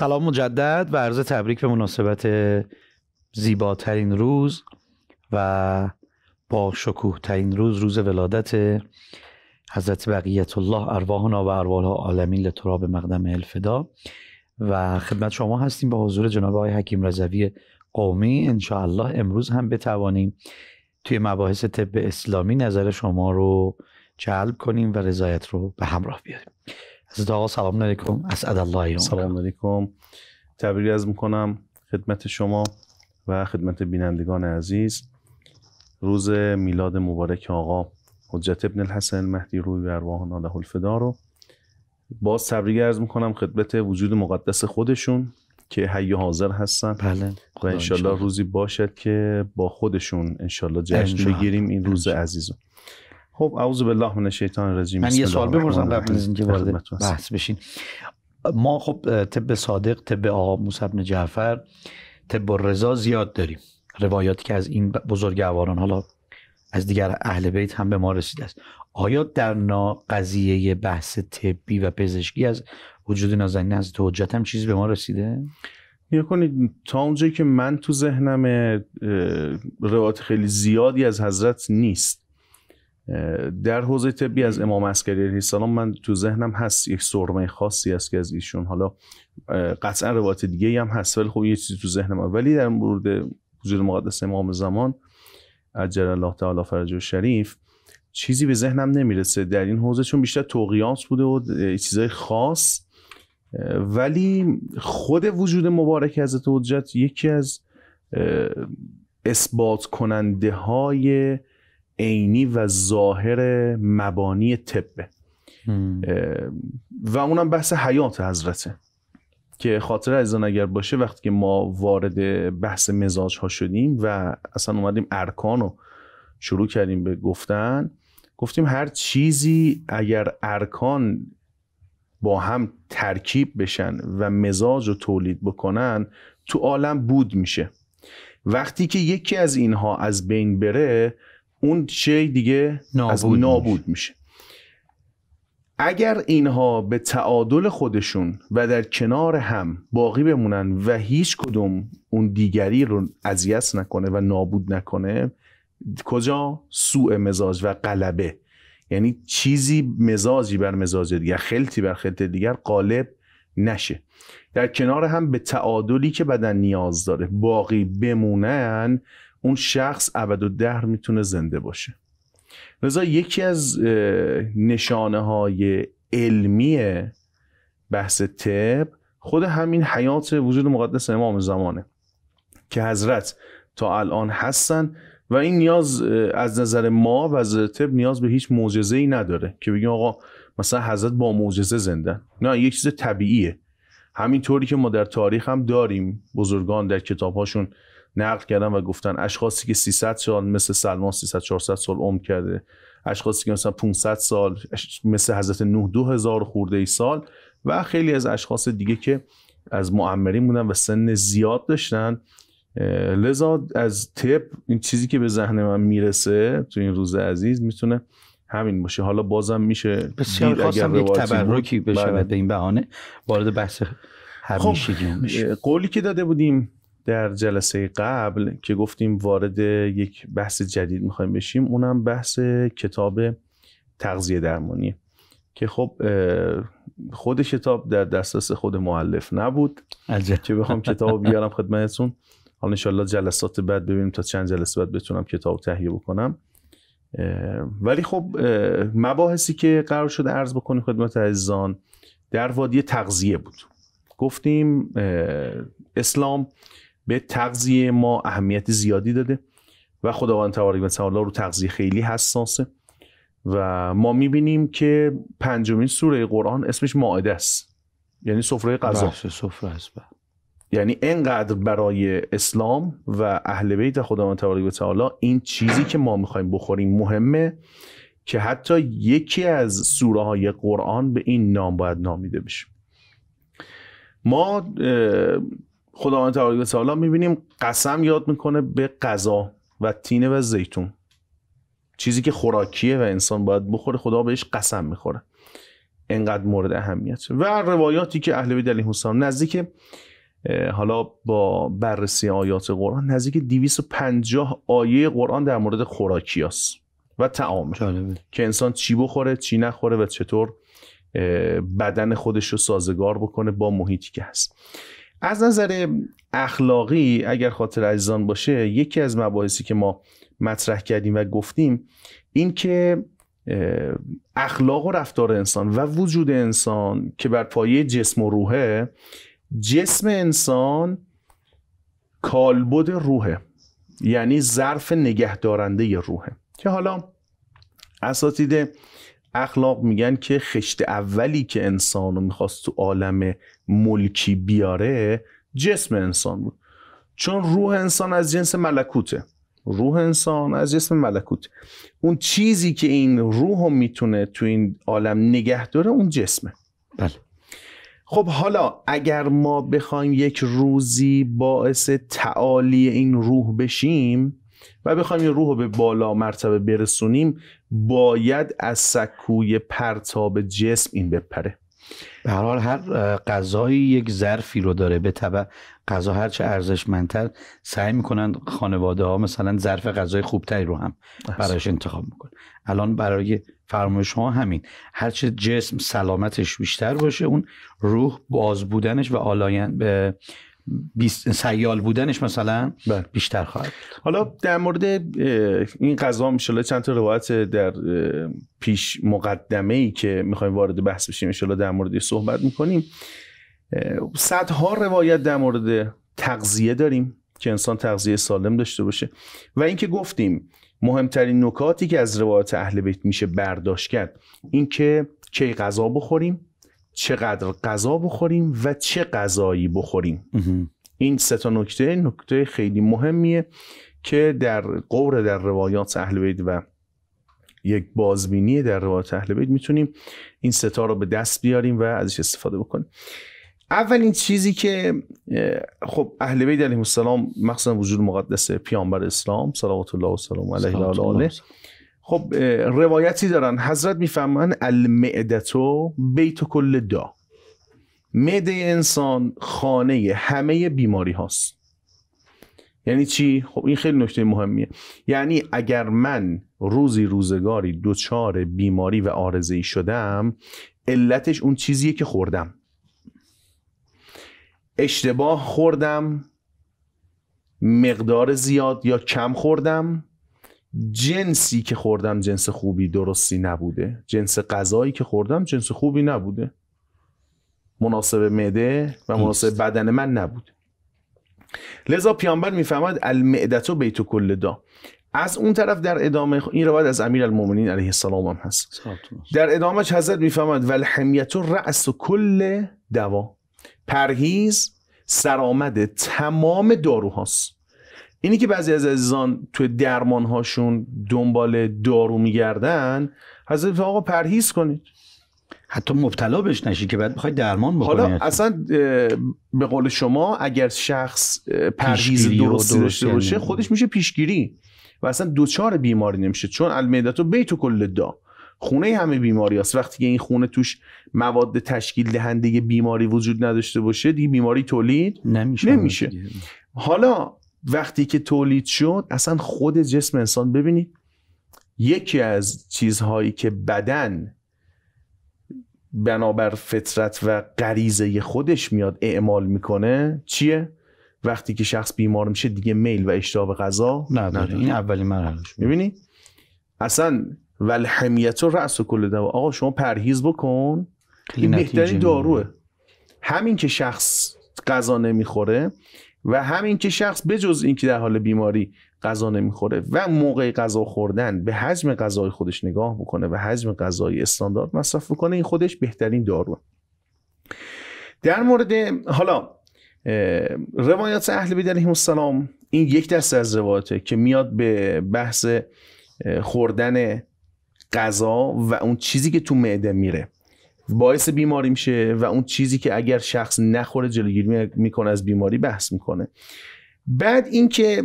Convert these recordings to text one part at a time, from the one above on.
سلام مجدد و عرض تبریک به مناسبت زیباترین روز و با شکوه ترین روز روز ولادت حضرت بقیت الله ارواحنا و ارواح عالمین لتراب مقدم الفدا و خدمت شما هستیم با حضور جناب آقای حکیم رضوی قومی الله امروز هم بتوانیم توی مباحث طب اسلامی نظر شما رو جلب کنیم و رضایت رو به همراه بیاریم از آقا سلام علیکم اسعد الله یوم سلام علیکم تبریک از میکنم خدمت شما و خدمت بینندگان عزیز روز میلاد مبارک آقا حجت ابن الحسن مهدی روی و ارواح ناله الفدا رو باز تبریک ارز میکنم خدمت وجود مقدس خودشون که حی حاضر هستن بله و انشالله روزی باشد که با خودشون انشالله جشن بگیریم این روز عزیزو خب اعوذ بالله من الشیطان الرجیم من یه سوال بپرسم قبل از اینکه وارد بحث بشین ما خب طب صادق طب آقا موسی بن جعفر طب الرضا زیاد داریم روایاتی که از این بزرگواران حالا از دیگر اهل بیت هم به ما رسیده است آیا در نا قضیه بحث طبی و پزشکی از وجود نازنین از حجت هم چیزی به ما رسیده یه کنید تا اونجایی که من تو ذهنم روایات خیلی زیادی از حضرت نیست در حوزه طبی از امام اسکری علیه السلام من تو ذهنم هست یک سرمه خاصی است که از ایشون حالا قطعا روایت دیگه هم هست ولی خب یه چیزی تو ذهنم ولی در مورد حضور مقدس امام زمان عجل الله تعالی فرج و شریف چیزی به ذهنم نمیرسه در این حوزه چون بیشتر توقیات بوده و چیزهای خاص ولی خود وجود مبارک حضرت حجت یکی از اثبات کننده های عینی و ظاهر مبانی طبه و اونم بحث حیات حضرته که خاطر از اگر باشه وقتی که ما وارد بحث مزاج ها شدیم و اصلا اومدیم ارکان رو شروع کردیم به گفتن گفتیم هر چیزی اگر ارکان با هم ترکیب بشن و مزاج رو تولید بکنن تو عالم بود میشه وقتی که یکی از اینها از بین بره اون چی دیگه نابود از نابود میشه اگر اینها به تعادل خودشون و در کنار هم باقی بمونن و هیچ کدوم اون دیگری رو اذیت نکنه و نابود نکنه کجا سوء مزاج و قلبه یعنی چیزی مزاجی بر مزاج دیگر خلطی بر خلط دیگر قالب نشه در کنار هم به تعادلی که بدن نیاز داره باقی بمونن اون شخص ابد و دهر میتونه زنده باشه رضا یکی از نشانه های علمی بحث طب خود همین حیات وجود مقدس امام زمانه که حضرت تا الان هستن و این نیاز از نظر ما و از طب نیاز به هیچ معجزه ای نداره که بگیم آقا مثلا حضرت با معجزه زنده نه یک چیز طبیعیه همینطوری که ما در تاریخ هم داریم بزرگان در کتابهاشون نقل کردن و گفتن اشخاصی که 300 سال مثل سلمان 300 400 سال عمر کرده اشخاصی که مثلا 500 سال مثل حضرت نوح 2000 خورده ای سال و خیلی از اشخاص دیگه که از معمرین بودن و سن زیاد داشتن لذا از تپ این چیزی که به ذهن من میرسه تو این روز عزیز میتونه همین باشه حالا بازم میشه بسیار خواستم یک تبرکی بشه بله. به این بهانه وارد بحث همیشگی خب قولی که داده بودیم در جلسه قبل که گفتیم وارد یک بحث جدید میخوایم بشیم اونم بحث کتاب تغذیه درمانی که خب خود کتاب در دسترس خود معلف نبود عجب. که بخوام کتاب بیارم خدمتتون حالا انشالله جلسات بعد ببینیم تا چند جلسه بعد بتونم کتاب تهیه بکنم ولی خب مباحثی که قرار شد عرض بکنیم خدمت عزیزان در وادی تغذیه بود گفتیم اسلام به تغذیه ما اهمیت زیادی داده و خداوند تبارک و تعالی رو تغذیه خیلی حساسه و ما میبینیم که پنجمین سوره قرآن اسمش ماعده است یعنی سفره غذا بله، سفره است بله. یعنی اینقدر برای اسلام و اهل بیت خداوند تبارک و تعالی این چیزی که ما میخوایم بخوریم مهمه که حتی یکی از سوره های قرآن به این نام باید نامیده بشه ما خداوند تعالی تعالی میبینیم قسم یاد میکنه به غذا و تینه و زیتون چیزی که خوراکیه و انسان باید بخوره خدا بهش قسم میخوره انقدر مورد اهمیت و روایاتی که اهل بیت علیه السلام نزدیک حالا با بررسی آیات قرآن نزدیک 250 آیه قرآن در مورد خوراکیاست و تعام که انسان چی بخوره چی نخوره و چطور بدن خودش رو سازگار بکنه با محیطی که هست از نظر اخلاقی اگر خاطر عزیزان باشه یکی از مباحثی که ما مطرح کردیم و گفتیم این که اخلاق و رفتار انسان و وجود انسان که بر پایه جسم و روحه جسم انسان کالبد روحه یعنی ظرف نگهدارنده روحه که حالا اساتید اخلاق میگن که خشت اولی که انسان رو میخواست تو عالم ملکی بیاره جسم انسان بود چون روح انسان از جنس ملکوته روح انسان از جسم ملکوت اون چیزی که این روح رو میتونه تو این عالم نگه داره اون جسمه بله خب حالا اگر ما بخوایم یک روزی باعث تعالی این روح بشیم و بخوایم این روح رو به بالا مرتبه برسونیم باید از سکوی پرتاب جسم این بپره به هر حال هر غذایی یک ظرفی رو داره به طبع غذا هرچه ارزشمندتر سعی میکنن خانواده ها مثلا ظرف غذای خوبتری رو هم براش انتخاب میکنن الان برای فرمایش شما همین هرچه جسم سلامتش بیشتر باشه اون روح باز بودنش و آلاین به سیال بودنش مثلا بله. بیشتر خواهد حالا در مورد این قضا میشه چند تا روایت در پیش مقدمه ای که میخوایم وارد بحث بشیم ان در مورد صحبت میکنیم صدها روایت در مورد تغذیه داریم که انسان تغذیه سالم داشته باشه و اینکه گفتیم مهمترین نکاتی که از روایت اهل بیت میشه برداشت کرد اینکه کی غذا بخوریم چقدر غذا بخوریم و چه غذایی بخوریم این سه تا نکته نکته خیلی مهمیه که در قور در روایات اهل بیت و یک بازبینی در روایات اهل بیت میتونیم این ستا رو به دست بیاریم و ازش استفاده بکنیم اولین چیزی که خب اهل بیت علیهم السلام مخصوصا وجود مقدس پیامبر اسلام صلوات الله و سلام علیه و آله خب روایتی دارن حضرت میفهمن المعدتو بیت کل دا معده انسان خانه همه بیماری هاست یعنی چی؟ خب این خیلی نکته مهمیه یعنی اگر من روزی روزگاری دوچار بیماری و آرزهی شدم علتش اون چیزیه که خوردم اشتباه خوردم مقدار زیاد یا کم خوردم جنسی که خوردم جنس خوبی درستی نبوده جنس غذایی که خوردم جنس خوبی نبوده مناسب معده و مناسب بدن من نبوده لذا پیامبر میفهمد المعدت و بیت و کل دا از اون طرف در ادامه این روایت از امیر المومنین علیه السلام هم هست در چه حضرت میفهمد والحمیت و رأس و کل دوا پرهیز سرآمد تمام داروهاست اینی که بعضی از عزیزان توی درمانهاشون دنبال دارو میگردن حضرت آقا پرهیز کنید حتی مبتلا بش نشی که بعد بخوای درمان بکنی حالا اصلا به قول شما اگر شخص پرهیز درست داشته باشه یعنی. خودش میشه پیشگیری و اصلا دوچار بیماری نمیشه چون المعدتو بیتو کل دا خونه همه بیماری است وقتی که این خونه توش مواد تشکیل دهنده بیماری وجود نداشته باشه دیگه بیماری تولید نمیشه, نمیشه. حالا وقتی که تولید شد اصلا خود جسم انسان ببینید یکی از چیزهایی که بدن بنابر فطرت و غریزه خودش میاد اعمال میکنه چیه وقتی که شخص بیمار میشه دیگه میل و اشتها به غذا نداره این اولین مرحله میبینی اصلا والحمیت و رأس و کل دوا آقا شما پرهیز بکن این بهترین داروه همین که شخص غذا نمیخوره و همین که شخص بجز اینکه در حال بیماری غذا نمیخوره و موقع غذا خوردن به حجم غذای خودش نگاه میکنه و حجم غذای استاندارد مصرف بکنه این خودش بهترین دارو در مورد حالا روایات اهل بیت علیهم السلام این یک دسته از روایاته که میاد به بحث خوردن غذا و اون چیزی که تو معده میره باعث بیماری میشه و اون چیزی که اگر شخص نخوره جلوگیری میکنه از بیماری بحث میکنه بعد اینکه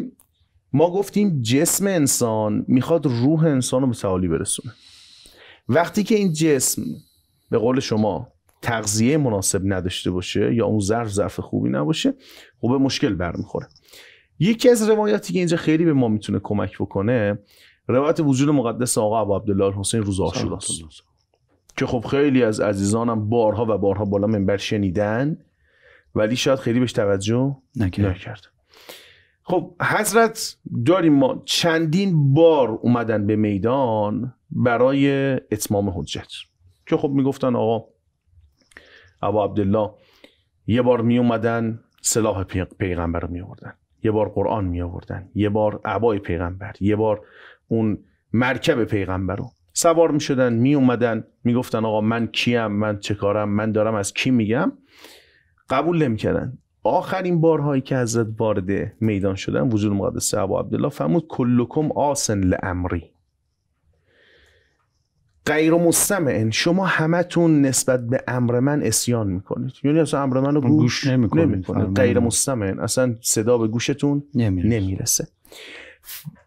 ما گفتیم جسم انسان میخواد روح انسان رو به تعالی برسونه وقتی که این جسم به قول شما تغذیه مناسب نداشته باشه یا اون ظرف ظرف خوبی نباشه خوب به مشکل برمیخوره یکی از روایاتی که اینجا خیلی به ما میتونه کمک بکنه روایت وجود مقدس آقا ابو عبدالله حسین روز آشوراست که خب خیلی از عزیزانم بارها و بارها بالا منبر شنیدن ولی شاید خیلی بهش توجه نکرد خب حضرت داریم ما چندین بار اومدن به میدان برای اتمام حجت که خب میگفتن آقا ابا عبدالله یه بار می اومدن سلاح پیغمبر رو می آوردن یه بار قرآن می آوردن یه بار عبای پیغمبر یه بار اون مرکب پیغمبر رو سوار می شدن می اومدن می گفتن آقا من کیم من چه کارم من دارم از کی میگم قبول نمیکردن آخرین بارهایی که حضرت وارد میدان شدن وزور مقدس ابا عبدالله فرمود کلکم آسن لامری غیر مستمعن شما همتون نسبت به امر من اسیان میکنید یعنی اصلا امر منو گوش, گوش نمیکنید غیر مستمعن اصلا صدا به گوشتون نمیرسه, نمیرسه.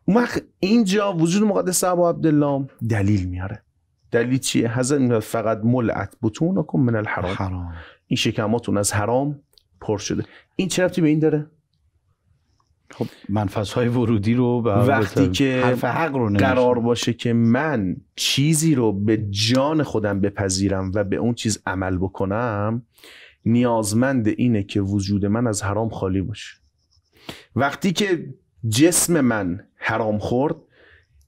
اون اینجا وجود مقدس ابو عبدالله دلیل میاره دلیل چیه حضرت فقط ملعت بتون کن من الحرام این شکماتون از حرام پر شده این چه ربطی به این داره خب منفذ های ورودی رو وقتی که حق رو قرار باشه که من چیزی رو به جان خودم بپذیرم و به اون چیز عمل بکنم نیازمند اینه که وجود من از حرام خالی باشه وقتی که جسم من حرام خورد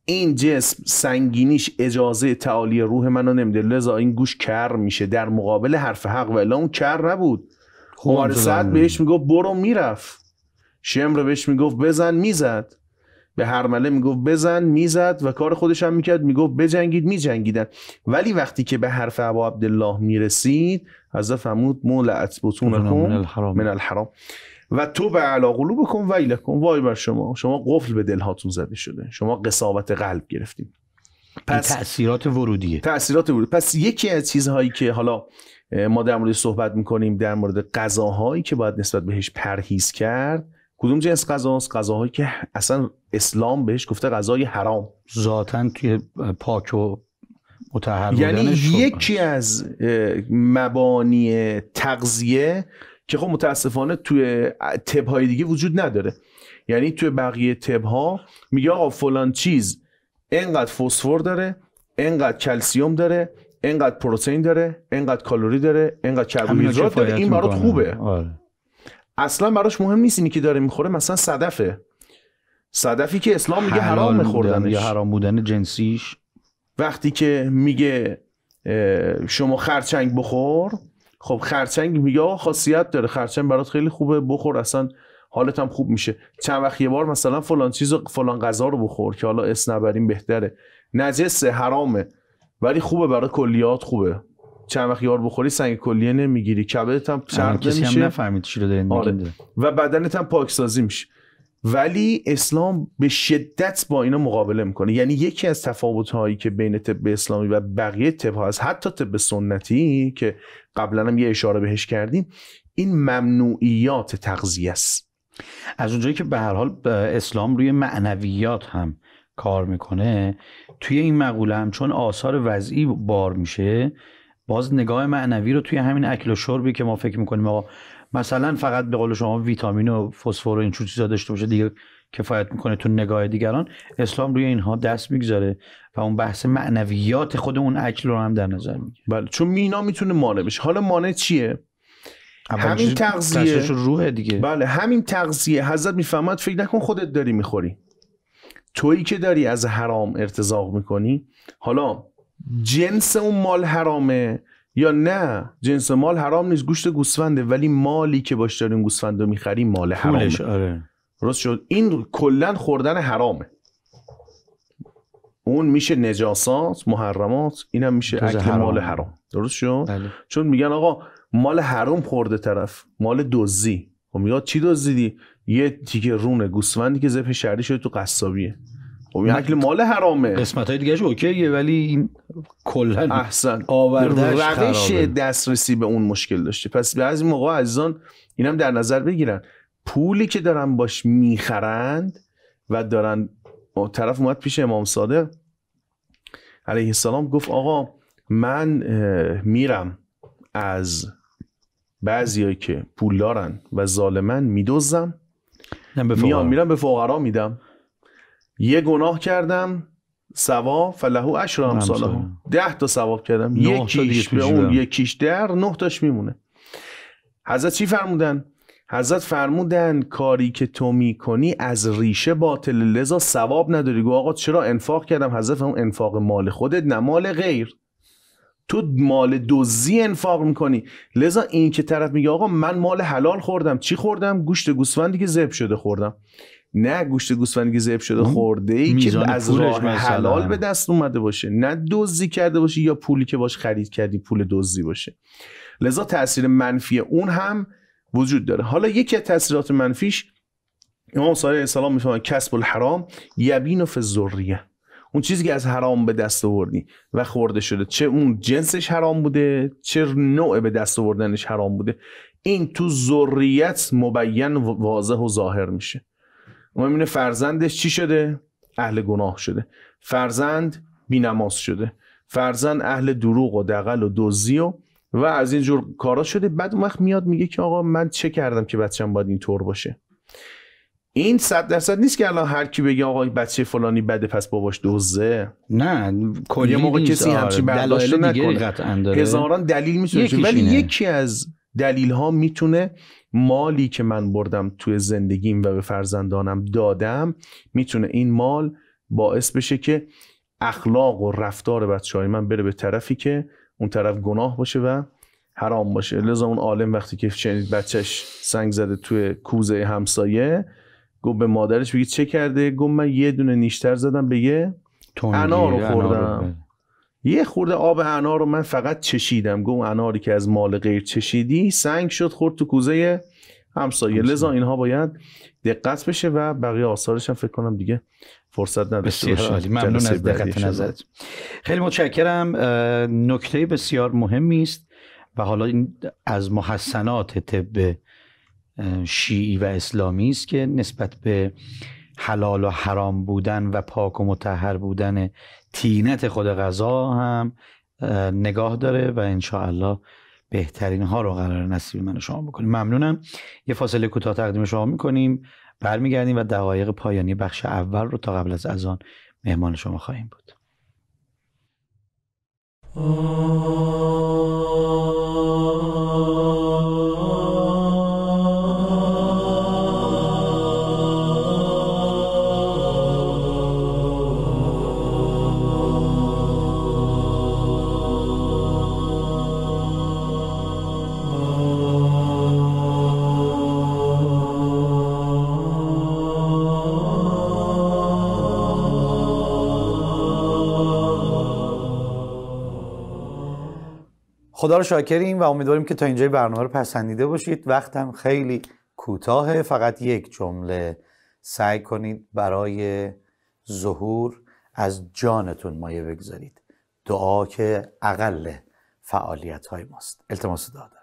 این جسم سنگینیش اجازه تعالی روح منو نمیده لذا این گوش کر میشه در مقابل حرف حق و الا کر نبود عمر سعد بهش میگفت برو میرفت شمر بهش میگفت بزن میزد به هرمله میگفت بزن میزد و کار خودش هم میکرد میگفت بجنگید میجنگیدن ولی وقتی که به حرف ابا عبدالله میرسید از فرمود مولعت بطونکم من الحرام و تو به علا قلوب کن و کن وای بر شما شما قفل به هاتون زده شده شما قصاوت قلب گرفتیم پس تاثیرات ورودیه تاثیرات ورودی پس یکی از چیزهایی که حالا ما در مورد صحبت میکنیم در مورد غذاهایی که باید نسبت بهش پرهیز کرد کدوم جنس غذاست غذاهایی که اصلا اسلام بهش گفته غذای حرام ذاتا توی پاک و متحر یعنی یکی از مبانی تغذیه که خب متاسفانه توی تب های دیگه وجود نداره یعنی توی بقیه تب ها میگه آقا فلان چیز انقدر فسفر داره انقدر کلسیوم داره انقدر پروتئین داره انقدر کالری داره انقدر کربوهیدرات داره این برات خوبه آره. اصلا براش مهم نیست اینی که داره میخوره مثلا صدفه صدفی که اسلام میگه حرام خوردنش یا حرام بودن جنسیش وقتی که میگه شما خرچنگ بخور خب خرچنگ میگه آقا خاصیت داره خرچنگ برات خیلی خوبه بخور اصلا حالت هم خوب میشه چند وقت یه بار مثلا فلان چیز فلان غذا رو بخور که حالا اس نبریم بهتره نجسه حرامه ولی خوبه برای کلیات خوبه چند وقت یار بخوری سنگ کلیه نمیگیری کبدت هم چرد آره، نمیشه نفهمید چی رو آره. و بدنت هم پاکسازی میشه ولی اسلام به شدت با اینا مقابله میکنه یعنی یکی از تفاوت هایی که بین طب اسلامی و بقیه طب ها هست حتی طب سنتی که قبلا هم یه اشاره بهش کردیم این ممنوعیات تغذیه است از اونجایی که به هر حال اسلام روی معنویات هم کار میکنه توی این مقوله هم چون آثار وضعی بار میشه باز نگاه معنوی رو توی همین اکل و شربی که ما فکر میکنیم آقا مثلا فقط به قول شما ویتامین و فسفر و این چیزا داشته باشه دیگه کفایت میکنه تو نگاه دیگران اسلام روی اینها دست میگذاره و اون بحث معنویات خود اون اکل رو هم در نظر میگیره بله چون مینا میتونه مانع بشه حالا مانع چیه همین تغذیه روح دیگه بله همین تغذیه حضرت میفهمد فکر نکن خودت داری میخوری تویی که داری از حرام ارتزاق میکنی حالا جنس اون مال حرامه یا نه جنس مال حرام نیست گوشت گوسفنده ولی مالی که باش داریم گوسفند رو میخریم مال حرامه آره. درست شد این کلا خوردن حرامه اون میشه نجاسات محرمات اینم میشه اکل مال حرام درست شد بله. چون میگن آقا مال حرام خورده طرف مال دزی خب میگه چی دزدیدی یه تیکه رون گوسفندی که زپ شهری شده تو قصابیه خب این اکل مال حرامه قسمت های دیگه اوکیه ولی این کلا احسن روش دسترسی به اون مشکل داشته پس بعضی موقع عزیزان اینم در نظر بگیرن پولی که دارن باش میخرند و دارن طرف اومد پیش امام صادق علیه السلام گفت آقا من میرم از بعضیایی که پول دارن و ظالمن میدوزم میام میرم به فقرا میدم یه گناه کردم سوا فلهو عشر هم ده تا سواب کردم یکیش به اون یکیش در نه تاش میمونه حضرت چی فرمودن حضرت فرمودن کاری که تو میکنی از ریشه باطل لذا سواب نداری گو آقا چرا انفاق کردم حضرت فرمون انفاق مال خودت نه مال غیر تو مال دوزی انفاق میکنی لذا این که طرف میگه آقا من مال حلال خوردم چی خوردم گوشت گوسفندی که زب شده خوردم نه گوشت گوسفندی ذبح شده خورده ای که از راه حلال به دست اومده باشه نه دزدی کرده باشه یا پولی که باش خرید کردی پول دزدی باشه لذا تاثیر منفی اون هم وجود داره حالا یکی از تاثیرات منفیش امام صادق علیه السلام میفهمه کسب الحرام یبین و اون چیزی که از حرام به دست آوردی و خورده شده چه اون جنسش حرام بوده چه نوع به دست آوردنش حرام بوده این تو ذریت مبین واضح و ظاهر میشه ما فرزندش چی شده اهل گناه شده فرزند بینماز شده فرزند اهل دروغ و دقل و دزدی و و از این جور کارا شده بعد اون وقت میاد میگه که آقا من چه کردم که بچهم باید اینطور باشه این صد درصد نیست که الان هر کی بگه آقا بچه فلانی بده پس باباش دوزه نه کلی موقع کسی همچین آره. برداشت نکنه هزاران دلیل میتونه ولی یکی از دلیل ها میتونه مالی که من بردم توی زندگیم و به فرزندانم دادم میتونه این مال باعث بشه که اخلاق و رفتار بچه های من بره به طرفی که اون طرف گناه باشه و حرام باشه لذا اون عالم وقتی که شنید بچهش سنگ زده توی کوزه همسایه گفت به مادرش بگید چه کرده گفت من یه دونه نیشتر زدم به یه رو خوردم یه خورده آب انار رو من فقط چشیدم گم اناری که از مال غیر چشیدی سنگ شد خورد تو کوزه همسایه لذا اینها باید دقت بشه و بقیه آثارش هم فکر کنم دیگه فرصت نداشته بسیار ممنون از دقت نظرت خیلی متشکرم نکته بسیار مهمی است و حالا این از محسنات طب شیعی و اسلامی است که نسبت به حلال و حرام بودن و پاک و متحر بودن تینت خود غذا هم نگاه داره و انشاءالله بهترین ها رو قرار نصیب من شما بکنیم ممنونم یه فاصله کوتاه تقدیم شما میکنیم برمیگردیم و دقایق پایانی بخش اول رو تا قبل از اذان مهمان شما خواهیم بود خدا رو شاکریم و امیدواریم که تا اینجای برنامه رو پسندیده باشید وقتم خیلی کوتاه فقط یک جمله سعی کنید برای ظهور از جانتون مایه بگذارید دعا که اقل فعالیت های ماست التماس دادم.